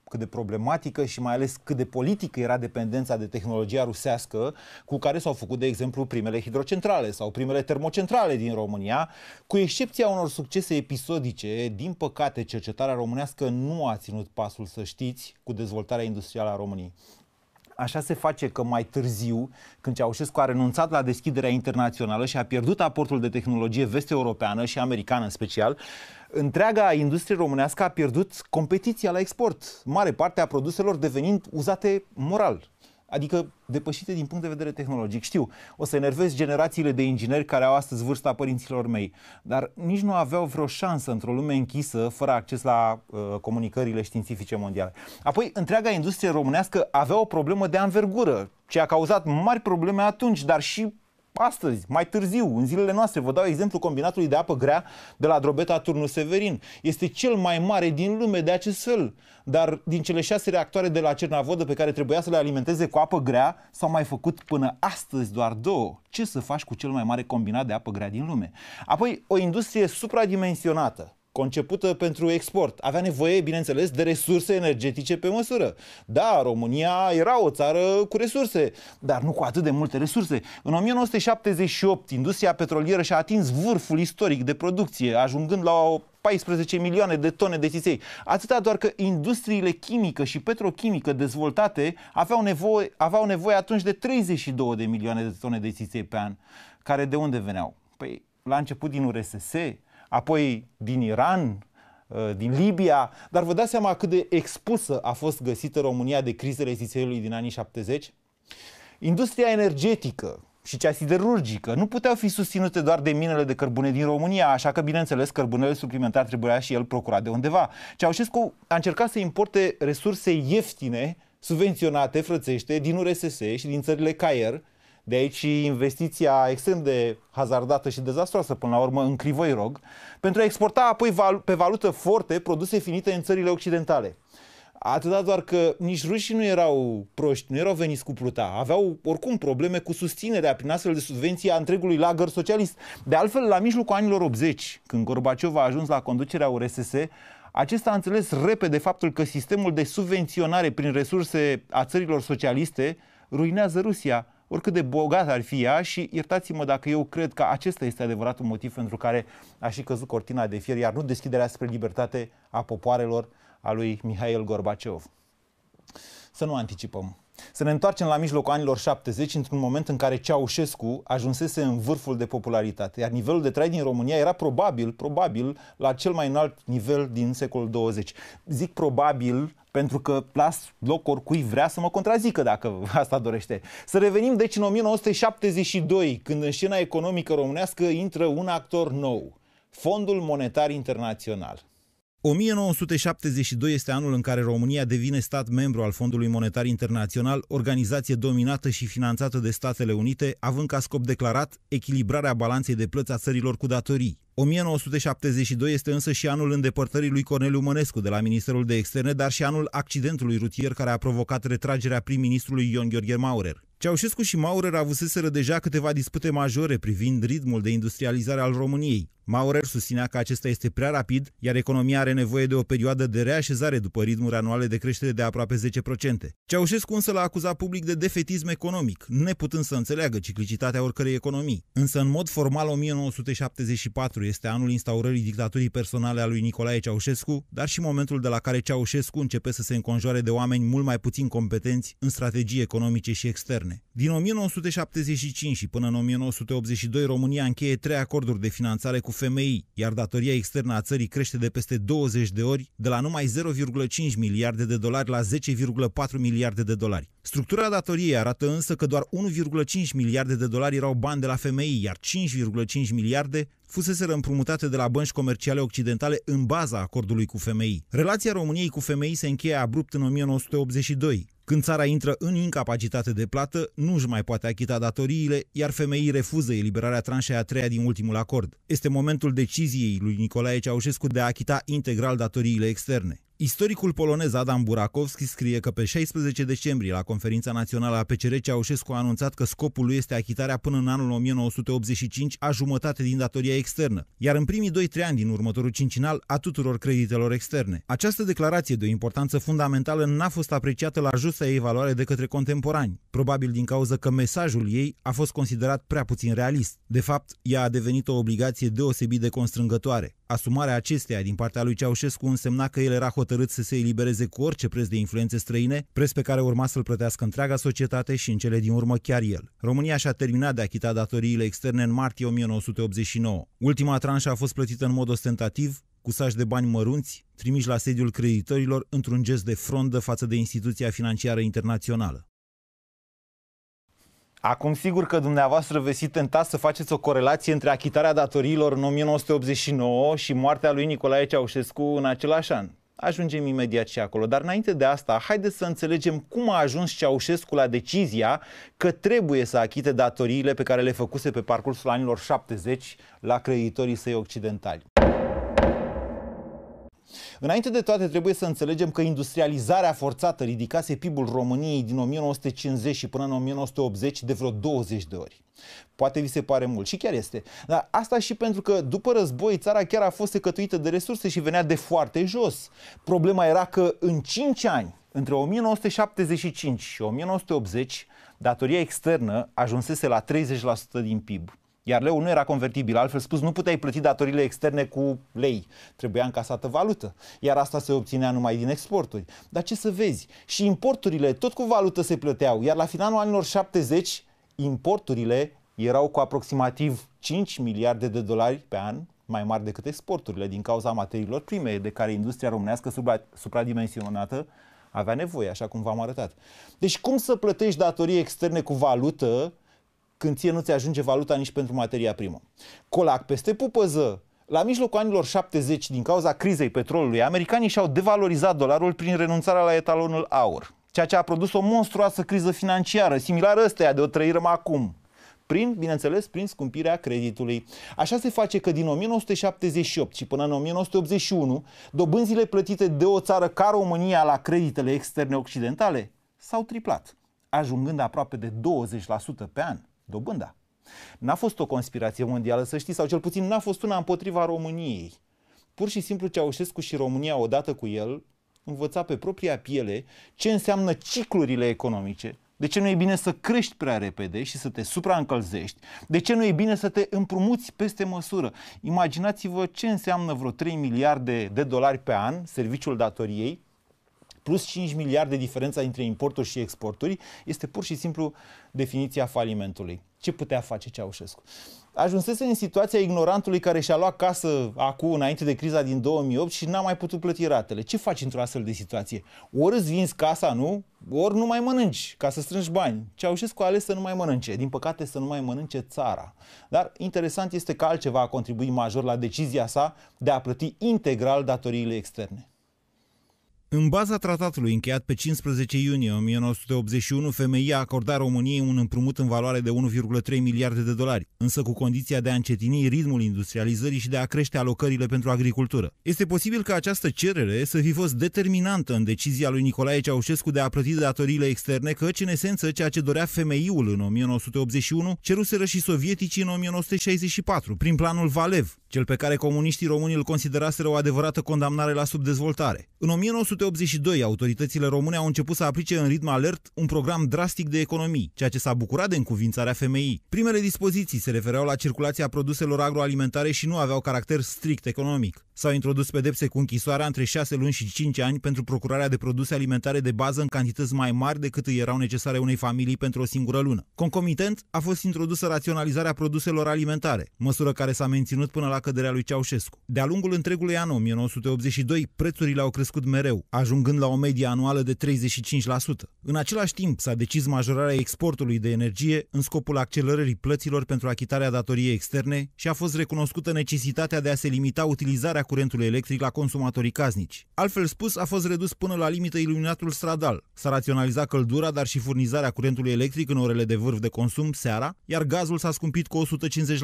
A: cât de problematică și mai ales cât de politică era dependența de tehnologia rusească cu care s-au făcut, de exemplu, primele hidrocentrale sau primele termocentrale din România, cu excepția unor succese episodice, din păcate cercetarea românească nu a ținut pasul, să știți, cu dezvoltarea industrială a României așa se face că mai târziu, când Ceaușescu a renunțat la deschiderea internațională și a pierdut aportul de tehnologie vest-europeană și americană în special, întreaga industrie românească a pierdut competiția la export, mare parte a produselor devenind uzate moral adică depășite din punct de vedere tehnologic. Știu, o să enervez generațiile de ingineri care au astăzi vârsta părinților mei, dar nici nu aveau vreo șansă într-o lume închisă, fără acces la uh, comunicările științifice mondiale. Apoi, întreaga industrie românească avea o problemă de anvergură, ce a cauzat mari probleme atunci, dar și astăzi, mai târziu, în zilele noastre. Vă dau exemplu combinatului de apă grea de la Drobeta Turnu Severin. Este cel mai mare din lume de acest fel. Dar din cele șase reactoare de la Cernavodă pe care trebuia să le alimenteze cu apă grea, s-au mai făcut până astăzi doar două. Ce să faci cu cel mai mare combinat de apă grea din lume? Apoi, o industrie supradimensionată concepută pentru export. Avea nevoie, bineînțeles, de resurse energetice pe măsură. Da, România era o țară cu resurse, dar nu cu atât de multe resurse. În 1978, industria petrolieră și-a atins vârful istoric de producție, ajungând la o 14 milioane de tone de țiței. Atâta doar că industriile chimică și petrochimică dezvoltate aveau nevoie, aveau nevoie atunci de 32 de milioane de tone de țiței pe an. Care de unde veneau? Păi la început din URSS, apoi din Iran, uh, din Libia, dar vă dați seama cât de expusă a fost găsită România de crizele țițeiului din anii 70? Industria energetică și cea siderurgică nu puteau fi susținute doar de minele de cărbune din România, așa că, bineînțeles, cărbunele suplimentar trebuia și el procurat de undeva. Ceaușescu a încercat să importe resurse ieftine, subvenționate, frățește, din URSS și din țările Caier, de aici investiția extrem de hazardată și dezastroasă, până la urmă, în Rog, pentru a exporta apoi val- pe valută forte produse finite în țările occidentale. Atâta doar că nici rușii nu erau proști, nu erau veniți cu pluta. Aveau oricum probleme cu susținerea prin astfel de subvenții a întregului lagăr socialist. De altfel, la mijlocul anilor 80, când Gorbaciov a ajuns la conducerea URSS, acesta a înțeles repede faptul că sistemul de subvenționare prin resurse a țărilor socialiste ruinează Rusia oricât de bogat ar fi ea și iertați-mă dacă eu cred că acesta este adevăratul motiv pentru care a și căzut cortina de fier, iar nu deschiderea spre libertate a popoarelor a lui Mihail Gorbaciov. Să nu anticipăm să ne întoarcem la mijlocul anilor 70, într-un moment în care Ceaușescu ajunsese în vârful de popularitate, iar nivelul de trai din România era probabil, probabil, la cel mai înalt nivel din secolul 20. Zic probabil pentru că las loc oricui vrea să mă contrazică dacă <laughs> asta dorește. Să revenim deci în 1972, când în scena economică românească intră un actor nou, Fondul Monetar Internațional. 1972 este anul în care România devine stat membru al Fondului Monetar Internațional, organizație dominată și finanțată de Statele Unite, având ca scop declarat echilibrarea balanței de plăți a țărilor cu datorii. 1972 este însă și anul îndepărtării lui Corneliu Mănescu de la Ministerul de Externe, dar și anul accidentului rutier care a provocat retragerea prim-ministrului Ion Gheorghe Maurer. Ceaușescu și Maurer avuseseră deja câteva dispute majore privind ritmul de industrializare al României. Maurer susținea că acesta este prea rapid, iar economia are nevoie de o perioadă de reașezare după ritmuri anuale de creștere de aproape 10%. Ceaușescu însă l-a acuzat public de defetism economic, neputând să înțeleagă ciclicitatea oricărei economii. Însă, în mod formal, 1974 este anul instaurării dictaturii personale a lui Nicolae Ceaușescu, dar și momentul de la care Ceaușescu începe să se înconjoare de oameni mult mai puțin competenți în strategii economice și externe. Din 1975 și până în 1982, România încheie trei acorduri de finanțare cu FMI, iar datoria externă a țării crește de peste 20 de ori, de la numai 0,5 miliarde de dolari la 10,4 miliarde de dolari. Structura datoriei arată însă că doar 1,5 miliarde de dolari erau bani de la FMI, iar 5,5 miliarde fusese împrumutate de la bănci comerciale occidentale în baza acordului cu FMI. Relația României cu FMI se încheie abrupt în 1982. Când țara intră în incapacitate de plată, nu își mai poate achita datoriile, iar femeii refuză eliberarea tranșei a treia din ultimul acord. Este momentul deciziei lui Nicolae Ceaușescu de a achita integral datoriile externe. Istoricul polonez Adam Burakovski scrie că pe 16 decembrie, la conferința națională a PCR, Ceaușescu a anunțat că scopul lui este achitarea până în anul 1985 a jumătate din datoria externă, iar în primii 2-3 ani din următorul cincinal a tuturor creditelor externe. Această declarație de o importanță fundamentală n-a fost apreciată la justa ei valoare de către contemporani, probabil din cauza că mesajul ei a fost considerat prea puțin realist. De fapt, ea a devenit o obligație deosebit de constrângătoare. Asumarea acesteia din partea lui Ceaușescu însemna că el era hotărât să se elibereze cu orice preț de influențe străine, preț pe care urma să-l plătească întreaga societate și în cele din urmă chiar el. România și-a terminat de a-și achita datoriile externe în martie 1989. Ultima tranșă a fost plătită în mod ostentativ, cu saci de bani mărunți, trimiși la sediul creditorilor într-un gest de frondă față de instituția financiară internațională. Acum, sigur că dumneavoastră veți fi tentați să faceți o corelație între achitarea datoriilor în 1989 și moartea lui Nicolae Ceaușescu în același an. Ajungem imediat și acolo. Dar înainte de asta, haideți să înțelegem cum a ajuns Ceaușescu la decizia că trebuie să achite datoriile pe care le făcuse pe parcursul anilor 70 la creditorii săi occidentali. Înainte de toate, trebuie să înțelegem că industrializarea forțată ridicase PIB-ul României din 1950 și până în 1980 de vreo 20 de ori. Poate vi se pare mult și chiar este. Dar asta și pentru că după război țara chiar a fost secătuită de resurse și venea de foarte jos. Problema era că în 5 ani, între 1975 și 1980, datoria externă ajunsese la 30% din PIB. Iar leul nu era convertibil, altfel spus, nu puteai plăti datorile externe cu lei. Trebuia încasată valută. Iar asta se obținea numai din exporturi. Dar ce să vezi? Și importurile tot cu valută se plăteau. Iar la finalul anilor 70, importurile erau cu aproximativ 5 miliarde de dolari pe an mai mari decât exporturile din cauza materiilor prime de care industria românească supra, supradimensionată avea nevoie, așa cum v-am arătat. Deci cum să plătești datorii externe cu valută când ție nu-ți ajunge valuta nici pentru materia primă. Colac peste pupăză, la mijlocul anilor 70, din cauza crizei petrolului, americanii și-au devalorizat dolarul prin renunțarea la etalonul aur, ceea ce a produs o monstruoasă criză financiară, similară ăsteia de o trăirăm acum, prin, bineînțeles, prin scumpirea creditului. Așa se face că din 1978 și până în 1981, dobânzile plătite de o țară ca România la creditele externe occidentale s-au triplat, ajungând aproape de 20% pe an dobânda. N-a fost o conspirație mondială, să știți, sau cel puțin n-a fost una împotriva României. Pur și simplu Ceaușescu și România odată cu el învăța pe propria piele ce înseamnă ciclurile economice, de ce nu e bine să crești prea repede și să te supraîncălzești? De ce nu e bine să te împrumuți peste măsură? Imaginați-vă ce înseamnă vreo 3 miliarde de dolari pe an, serviciul datoriei, plus 5 miliarde diferența între importuri și exporturi, este pur și simplu definiția falimentului. Ce putea face Ceaușescu? Ajunsese în situația ignorantului care și-a luat casă acum, înainte de criza din 2008 și n-a mai putut plăti ratele. Ce faci într-o astfel de situație? Ori îți vinzi casa, nu? Ori nu mai mănânci ca să strângi bani. Ceaușescu a ales să nu mai mănânce. Din păcate să nu mai mănânce țara. Dar interesant este că altceva a contribuit major la decizia sa de a plăti integral datoriile externe. În baza tratatului încheiat pe 15 iunie 1981, femeia acordat României un împrumut în valoare de 1,3 miliarde de dolari, însă cu condiția de a încetini ritmul industrializării și de a crește alocările pentru agricultură. Este posibil că această cerere să fi fost determinantă în decizia lui Nicolae Ceaușescu de a plăti datoriile externe, căci, în esență, ceea ce dorea femeiul în 1981 ceruseră și sovieticii în 1964, prin planul Valev, cel pe care comuniștii români îl consideraseră o adevărată condamnare la subdezvoltare. În 19 1982, autoritățile române au început să aplice în ritm alert un program drastic de economii, ceea ce s-a bucurat de încuvințarea FMI. Primele dispoziții se refereau la circulația produselor agroalimentare și nu aveau caracter strict economic. S-au introdus pedepse cu închisoarea între 6 luni și 5 ani pentru procurarea de produse alimentare de bază în cantități mai mari decât îi erau necesare unei familii pentru o singură lună. Concomitent, a fost introdusă raționalizarea produselor alimentare, măsură care s-a menținut până la căderea lui Ceaușescu. De-a lungul întregului an 1982, prețurile au crescut mereu, ajungând la o medie anuală de 35%. În același timp, s-a decis majorarea exportului de energie în scopul accelerării plăților pentru achitarea datoriei externe și a fost recunoscută necesitatea de a se limita utilizarea curentului electric la consumatorii casnici. Altfel spus, a fost redus până la limită iluminatul stradal. S-a raționalizat căldura, dar și furnizarea curentului electric în orele de vârf de consum seara, iar gazul s-a scumpit cu 150%.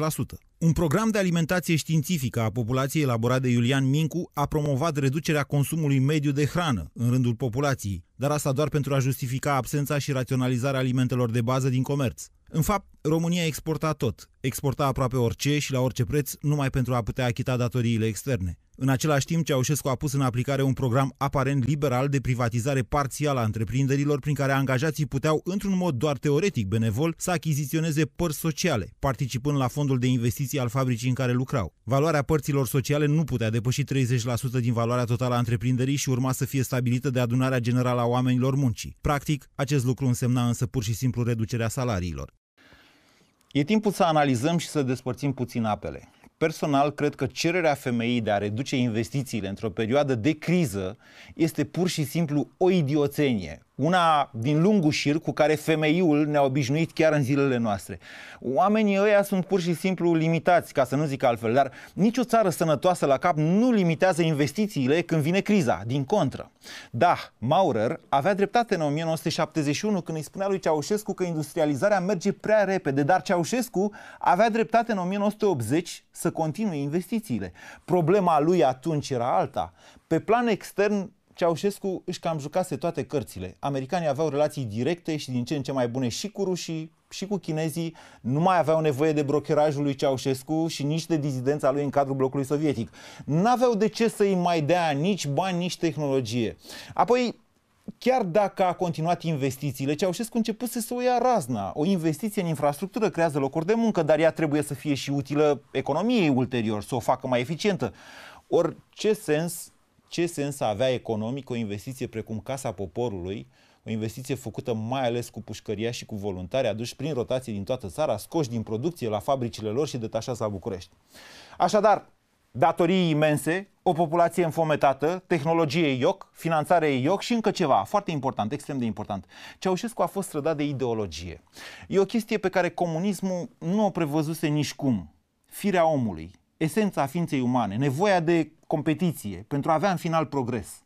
A: Un program de alimentație științifică a populației elaborat de Iulian Mincu a promovat reducerea consumului mediu de hrană în rândul populației, dar asta doar pentru a justifica absența și raționalizarea alimentelor de bază din comerț. În fapt, România exporta tot, exporta aproape orice și la orice preț, numai pentru a putea achita datoriile externe. În același timp, Ceaușescu a pus în aplicare un program aparent liberal de privatizare parțială a întreprinderilor, prin care angajații puteau, într-un mod doar teoretic benevol, să achiziționeze părți sociale, participând la fondul de investiții al fabricii în care lucrau. Valoarea părților sociale nu putea depăși 30% din valoarea totală a întreprinderii și urma să fie stabilită de adunarea generală a oamenilor muncii. Practic, acest lucru însemna însă pur și simplu reducerea salariilor. E timpul să analizăm și să despărțim puțin apele. Personal, cred că cererea femeii de a reduce investițiile într-o perioadă de criză este pur și simplu o idioțenie, una din lungul șir cu care femeiul ne-a obișnuit chiar în zilele noastre. Oamenii ăia sunt pur și simplu limitați, ca să nu zic altfel, dar nicio țară sănătoasă la cap nu limitează investițiile când vine criza, din contră. Da, Maurer avea dreptate în 1971 când îi spunea lui Ceaușescu că industrializarea merge prea repede, dar Ceaușescu avea dreptate în 1980 să continue investițiile. Problema lui atunci era alta. Pe plan extern, Ceaușescu își cam jucase toate cărțile. Americanii aveau relații directe și din ce în ce mai bune și cu rușii, și cu chinezii, nu mai aveau nevoie de brokerajul lui Ceaușescu și nici de dizidența lui în cadrul blocului sovietic. N-aveau de ce să-i mai dea nici bani, nici tehnologie. Apoi, chiar dacă a continuat investițiile, Ceaușescu început să se o ia razna. O investiție în infrastructură creează locuri de muncă, dar ea trebuie să fie și utilă economiei ulterior, să o facă mai eficientă. Or, ce sens ce sens avea economic o investiție precum Casa Poporului, o investiție făcută mai ales cu pușcăria și cu voluntari aduși prin rotație din toată țara, scoși din producție la fabricile lor și detașați la București. Așadar, datorii imense, o populație înfometată, tehnologie ioc, finanțare ioc și încă ceva foarte important, extrem de important. Ceaușescu a fost strădat de ideologie. E o chestie pe care comunismul nu o prevăzuse nici cum. Firea omului, esența ființei umane, nevoia de competiție pentru a avea în final progres.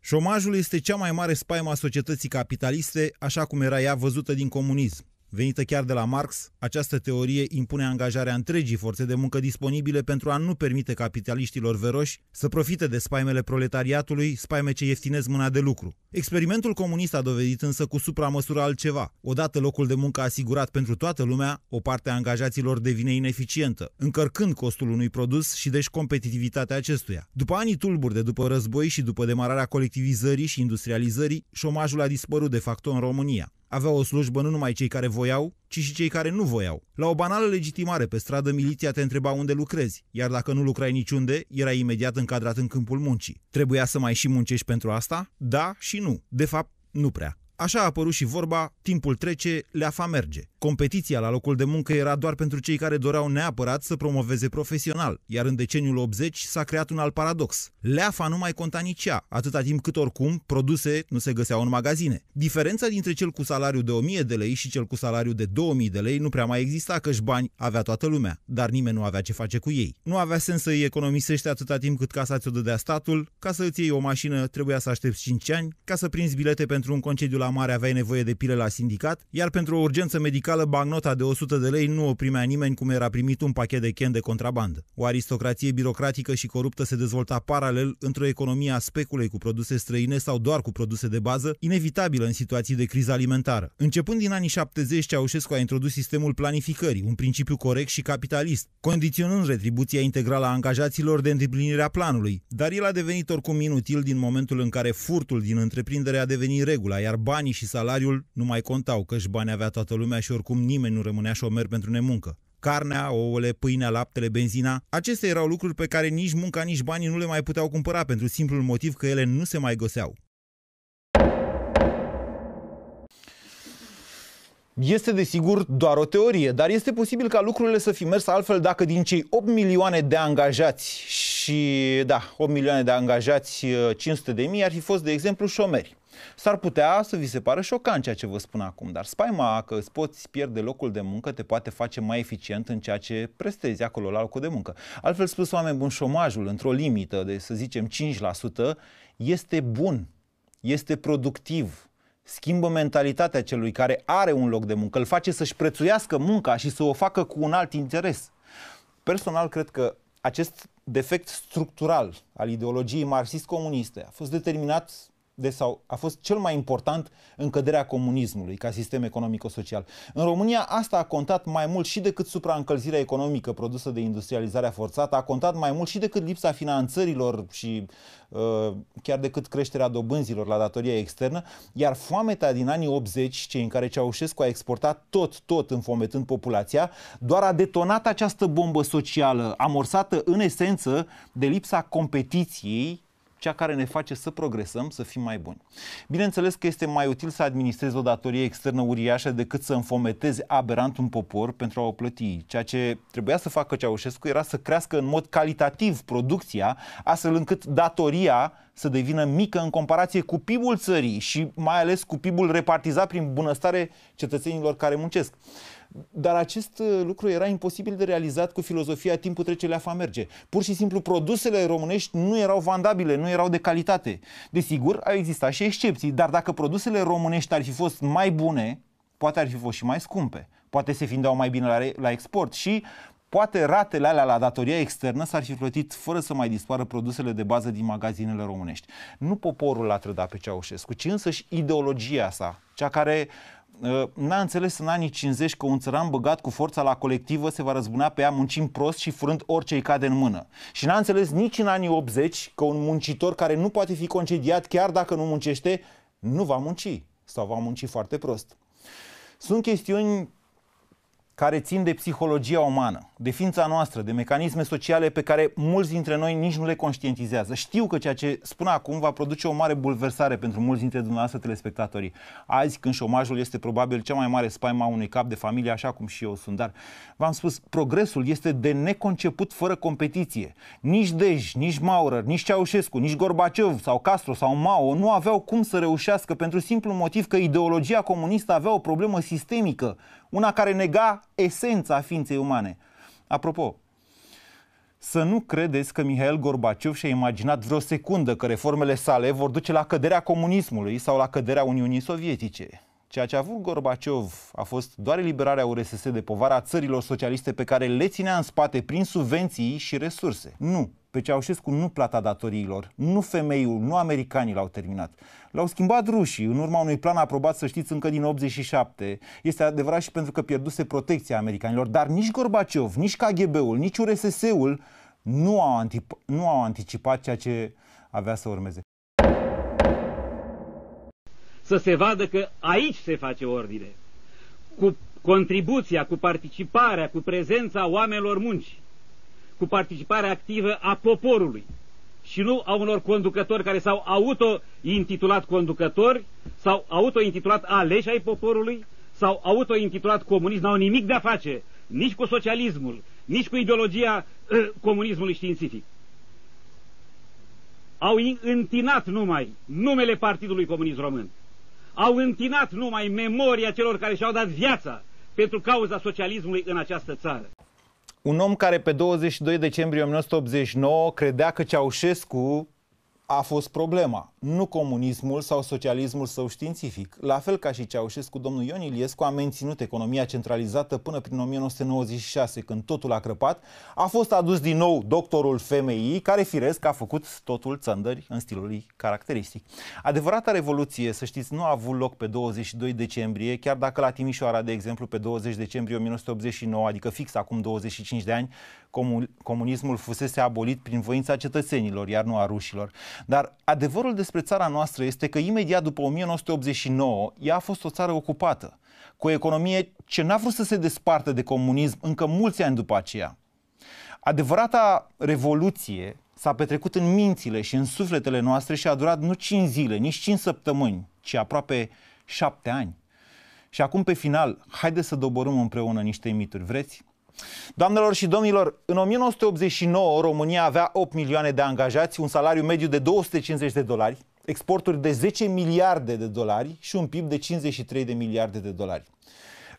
A: Șomajul este cea mai mare spaima societății capitaliste, așa cum era ea văzută din comunism. Venită chiar de la Marx, această teorie impune angajarea întregii forțe de muncă disponibile pentru a nu permite capitaliștilor veroși să profite de spaimele proletariatului, spaime ce ieftinez mâna de lucru. Experimentul comunist a dovedit însă cu supramăsură altceva. Odată locul de muncă asigurat pentru toată lumea, o parte a angajaților devine ineficientă, încărcând costul unui produs și deci competitivitatea acestuia. După anii tulburi de după război și după demararea colectivizării și industrializării, șomajul a dispărut de facto în România. Aveau o slujbă nu numai cei care voiau, ci și cei care nu voiau. La o banală legitimare pe stradă, miliția te întreba unde lucrezi, iar dacă nu lucrai niciunde, era imediat încadrat în câmpul muncii. Trebuia să mai și muncești pentru asta? Da și nu. De fapt, nu prea. Așa a apărut și vorba, timpul trece, leafa merge. Competiția la locul de muncă era doar pentru cei care doreau neapărat să promoveze profesional, iar în deceniul 80 s-a creat un alt paradox. Leafa nu mai conta nici ea, atâta timp cât oricum produse nu se găseau în magazine. Diferența dintre cel cu salariu de 1000 de lei și cel cu salariu de 2000 de lei nu prea mai exista, căci bani avea toată lumea, dar nimeni nu avea ce face cu ei. Nu avea sens să îi economisești atâta timp cât casa ți-o dădea statul, ca să îți iei o mașină trebuia să aștepți 5 ani, ca să prinzi bilete pentru un concediu la mare aveai nevoie de pile la sindicat, iar pentru o urgență medicală fiscală, bagnota de 100 de lei nu o primea nimeni cum era primit un pachet de chen de contrabandă. O aristocrație birocratică și coruptă se dezvolta paralel într-o economie a speculei cu produse străine sau doar cu produse de bază, inevitabilă în situații de criză alimentară. Începând din anii 70, Ceaușescu a introdus sistemul planificării, un principiu corect și capitalist, condiționând retribuția integrală a angajaților de îndeplinirea planului, dar el a devenit oricum inutil din momentul în care furtul din întreprindere a devenit regula, iar banii și salariul nu mai contau, căci bani avea toată lumea și oricum oricum nimeni nu rămânea șomer pentru nemuncă. Carnea, ouăle, pâinea, laptele, benzina, acestea erau lucruri pe care nici munca, nici banii nu le mai puteau cumpăra pentru simplul motiv că ele nu se mai găseau. Este desigur doar o teorie, dar este posibil ca lucrurile să fi mers altfel dacă din cei 8 milioane de angajați și, da, 8 milioane de angajați, 500 de mii ar fi fost, de exemplu, șomeri. S-ar putea să vi se pară șocant ceea ce vă spun acum, dar spaima că îți poți pierde locul de muncă te poate face mai eficient în ceea ce prestezi acolo la locul de muncă. Altfel spus, oameni buni, șomajul într-o limită de, să zicem, 5% este bun, este productiv, schimbă mentalitatea celui care are un loc de muncă, îl face să-și prețuiască munca și să o facă cu un alt interes. Personal, cred că acest defect structural al ideologiei marxist-comuniste a fost determinat de sau a fost cel mai important în căderea comunismului ca sistem economico-social. În România asta a contat mai mult și decât supraîncălzirea economică produsă de industrializarea forțată, a contat mai mult și decât lipsa finanțărilor și uh, chiar decât creșterea dobânzilor la datoria externă, iar foamea din anii 80, cei în care Ceaușescu a exportat tot, tot înfometând populația, doar a detonat această bombă socială, amorsată în esență de lipsa competiției cea care ne face să progresăm, să fim mai buni. Bineînțeles că este mai util să administrezi o datorie externă uriașă decât să înfometezi aberant un popor pentru a o plăti. Ceea ce trebuia să facă Ceaușescu era să crească în mod calitativ producția, astfel încât datoria să devină mică în comparație cu PIB-ul țării și mai ales cu PIB-ul repartizat prin bunăstare cetățenilor care muncesc. Dar acest uh, lucru era imposibil de realizat cu filozofia timpul trece, leafa merge. Pur și simplu produsele românești nu erau vandabile, nu erau de calitate. Desigur, au existat și excepții, dar dacă produsele românești ar fi fost mai bune, poate ar fi fost și mai scumpe. Poate se vindeau mai bine la, re- la export și poate ratele alea la datoria externă s-ar fi plătit fără să mai dispară produsele de bază din magazinele românești. Nu poporul l-a trădat pe Ceaușescu, ci însăși ideologia sa, cea care n-a înțeles în anii 50 că un țăran băgat cu forța la colectivă se va răzbuna pe ea muncind prost și furând orice îi cade în mână. Și n-a înțeles nici în anii 80 că un muncitor care nu poate fi concediat chiar dacă nu muncește, nu va munci sau va munci foarte prost. Sunt chestiuni care țin de psihologia umană, de ființa noastră, de mecanisme sociale pe care mulți dintre noi nici nu le conștientizează. Știu că ceea ce spun acum va produce o mare bulversare pentru mulți dintre dumneavoastră telespectatorii. Azi, când șomajul este probabil cea mai mare spaima unui cap de familie, așa cum și eu sunt, dar v-am spus, progresul este de neconceput fără competiție. Nici Dej, nici Maurer, nici Ceaușescu, nici Gorbaciov sau Castro sau Mao nu aveau cum să reușească pentru simplu motiv că ideologia comunistă avea o problemă sistemică una care nega esența ființei umane. Apropo, să nu credeți că Mihail Gorbaciov și-a imaginat vreo secundă că reformele sale vor duce la căderea comunismului sau la căderea Uniunii Sovietice. Ceea ce a avut Gorbaciov a fost doar eliberarea URSS de povara țărilor socialiste pe care le ținea în spate prin subvenții și resurse. Nu, pe Ceaușescu nu plata datoriilor, nu femeiul, nu americanii l-au terminat. L-au schimbat rușii, în urma unui plan aprobat, să știți, încă din 87. Este adevărat și pentru că pierduse protecția americanilor, dar nici Gorbaciov, nici KGB-ul, nici URSS-ul nu au, antip- nu au anticipat ceea ce avea să urmeze. Să se vadă că aici se face ordine, cu contribuția, cu participarea, cu prezența oamenilor muncii cu participare activă a poporului și nu a unor conducători care s-au auto-intitulat conducători, sau auto-intitulat aleși ai poporului, sau auto-intitulat comunist, n-au nimic de a face nici cu socialismul, nici cu ideologia uh, comunismului științific. Au întinat numai numele Partidului Comunist Român. Au întinat numai memoria celor care și-au dat viața pentru cauza socialismului în această țară un om care pe 22 decembrie 1989 credea că Ceaușescu a fost problema nu comunismul sau socialismul său științific. La fel ca și Ceaușescu, domnul Ion Iliescu a menținut economia centralizată până prin 1996, când totul a crăpat. A fost adus din nou doctorul femeii, care firesc a făcut totul țăndări în stilul lui caracteristic. Adevărata revoluție, să știți, nu a avut loc pe 22 decembrie, chiar dacă la Timișoara, de exemplu, pe 20 decembrie 1989, adică fix acum 25 de ani, comunismul fusese abolit prin voința cetățenilor, iar nu a rușilor. Dar adevărul despre despre țara noastră este că imediat după 1989 ea a fost o țară ocupată, cu o economie ce n-a vrut să se despartă de comunism încă mulți ani după aceea. Adevărata revoluție s-a petrecut în mințile și în sufletele noastre și a durat nu 5 zile, nici 5 săptămâni, ci aproape 7 ani. Și acum, pe final, haideți să doborâm împreună niște mituri. Vreți? Doamnelor și domnilor, în 1989 România avea 8 milioane de angajați, un salariu mediu de 250 de dolari, exporturi de 10 miliarde de dolari și un PIB de 53 de miliarde de dolari.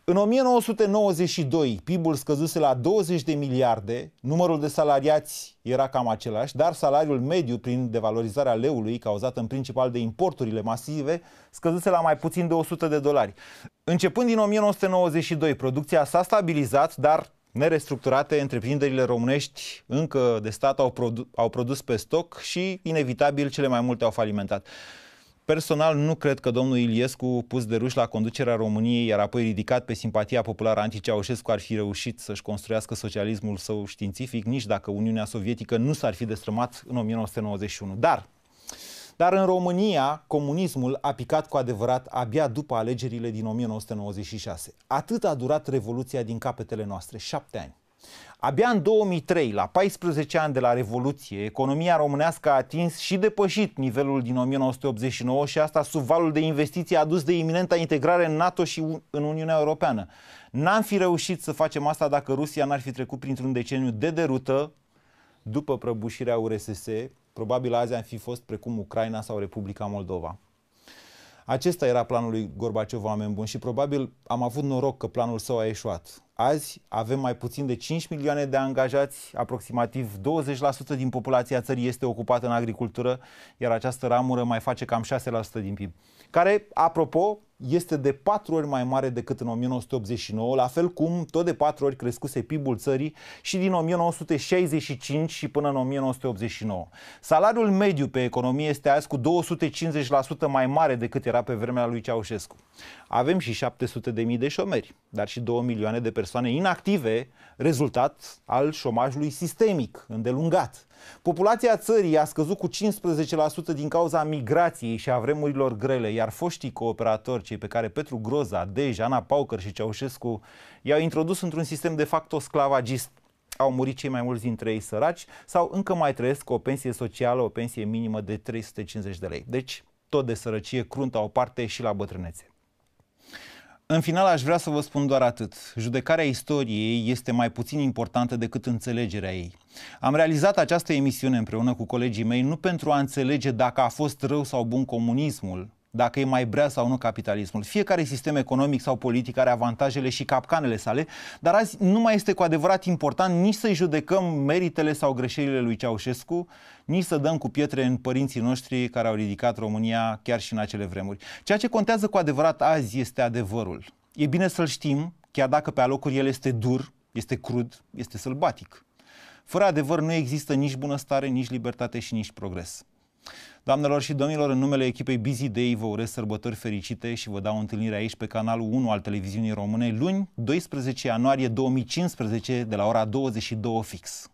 A: În 1992, PIB-ul scăzuse la 20 de miliarde, numărul de salariați era cam același, dar salariul mediu prin devalorizarea leului, cauzată în principal de importurile masive, scăzuse la mai puțin de 100 de dolari. Începând din 1992, producția s-a stabilizat, dar nerestructurate, întreprinderile românești încă de stat au, produ- au produs pe stoc și, inevitabil, cele mai multe au falimentat. Personal, nu cred că domnul Iliescu, pus de ruși la conducerea României, iar apoi ridicat pe simpatia populară anti-Ceaușescu, ar fi reușit să-și construiască socialismul său științific, nici dacă Uniunea Sovietică nu s-ar fi destrămat în 1991. Dar, dar în România, comunismul a picat cu adevărat abia după alegerile din 1996. Atât a durat Revoluția din capetele noastre, șapte ani. Abia în 2003, la 14 ani de la Revoluție, economia românească a atins și depășit nivelul din 1989 și asta sub valul de investiții adus de iminenta integrare în NATO și în Uniunea Europeană. N-am fi reușit să facem asta dacă Rusia n-ar fi trecut printr-un deceniu de derută după prăbușirea URSS Probabil azi am fi fost precum Ucraina sau Republica Moldova. Acesta era planul lui Gorbaciov, oameni buni, și probabil am avut noroc că planul său a ieșuat. Azi avem mai puțin de 5 milioane de angajați, aproximativ 20% din populația țării este ocupată în agricultură, iar această ramură mai face cam 6% din PIB. Care, apropo, este de patru ori mai mare decât în 1989, la fel cum tot de patru ori crescuse PIB-ul țării și din 1965 și până în 1989. Salariul mediu pe economie este azi cu 250% mai mare decât era pe vremea lui Ceaușescu. Avem și 700.000 de șomeri, dar și 2 milioane de persoane inactive, rezultat al șomajului sistemic îndelungat. Populația țării a scăzut cu 15% din cauza migrației și a vremurilor grele, iar foștii cooperatori, cei pe care Petru Groza, Dej, Ana Paucăr și Ceaușescu i-au introdus într-un sistem de facto sclavagist, au murit cei mai mulți dintre ei săraci sau încă mai trăiesc o pensie socială, o pensie minimă de 350 de lei. Deci, tot de sărăcie cruntă o parte și la bătrânețe. În final aș vrea să vă spun doar atât. Judecarea istoriei este mai puțin importantă decât înțelegerea ei. Am realizat această emisiune împreună cu colegii mei nu pentru a înțelege dacă a fost rău sau bun comunismul, dacă e mai brea sau nu capitalismul. Fiecare sistem economic sau politic are avantajele și capcanele sale, dar azi nu mai este cu adevărat important nici să-i judecăm meritele sau greșelile lui Ceaușescu, nici să dăm cu pietre în părinții noștri care au ridicat România chiar și în acele vremuri. Ceea ce contează cu adevărat azi este adevărul. E bine să-l știm, chiar dacă pe alocuri el este dur, este crud, este sălbatic. Fără adevăr nu există nici bunăstare, nici libertate și nici progres. Doamnelor și domnilor, în numele echipei Busy Day vă urez sărbători fericite și vă dau întâlnire aici pe canalul 1 al televiziunii române luni, 12 ianuarie 2015, de la ora 22 fix.